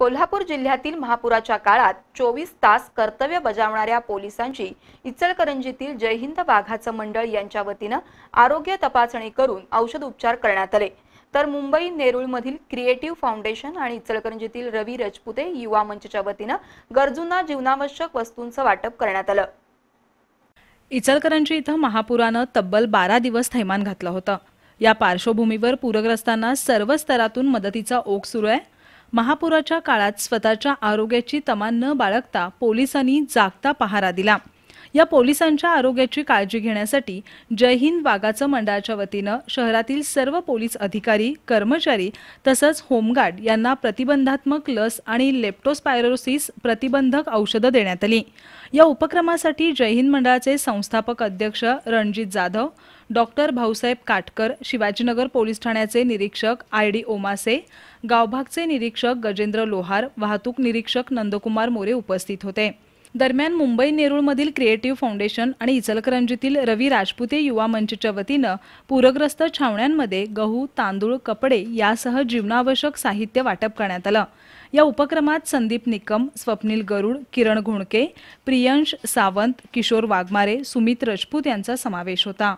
कोल्हापूर जिल्ह्यातील महापुराच्या काळात चोवीस तास कर्तव्य बजावणाऱ्या पोलिसांची इचलकरंजीतील जयहिंद वाघाचं मंडळ यांच्या वतीनं आरोग्य तपासणी करून औषध उपचार करण्यात आले तर मुंबई नेरुळमधील क्रिएटिव्ह फाउंडेशन आणि इचलकरंजीतील रवी रजपुते युवा मंचच्या वतीनं गरजूंना जीवनावश्यक वस्तूंचं वाटप करण्यात आलं इचलकरंजी इथं महापुरानं तब्बल बारा दिवस थैमान घातलं होतं या पार्श्वभूमीवर पूरग्रस्तांना सर्व स्तरातून मदतीचा ओघ सुरू आहे महापुराच्या काळात स्वतःच्या आरोग्याची तमा न बाळगता पोलिसांनी जागता पहारा दिला या पोलिसांच्या आरोग्याची काळजी घेण्यासाठी जय हिंद वाघाचं मंडळाच्या वतीनं शहरातील सर्व पोलीस अधिकारी कर्मचारी तसंच होमगार्ड यांना प्रतिबंधात्मक लस आणि लेप्टोस्पायरोसिस प्रतिबंधक औषधं देण्यात आली या उपक्रमासाठी जय हिंद मंडळाचे संस्थापक अध्यक्ष रणजित जाधव डॉक्टर भाऊसाहेब काटकर शिवाजीनगर पोलीस ठाण्याचे निरीक्षक आय डी ओमासे गावभागचे निरीक्षक गजेंद्र लोहार वाहतूक निरीक्षक नंदकुमार मोरे उपस्थित होते दरम्यान मुंबई नेरूळमधील क्रिएटिव्ह फाउंडेशन आणि इचलकरंजीतील रवी राजपुते युवा मंचच्या वतीनं पूरग्रस्त छावण्यांमध्ये गहू तांदूळ कपडे यासह जीवनावश्यक साहित्य वाटप करण्यात आलं या उपक्रमात संदीप निकम स्वप्नील गरुड किरण घोणके प्रियंश सावंत किशोर वाघमारे सुमित राजपूत यांचा समावेश होता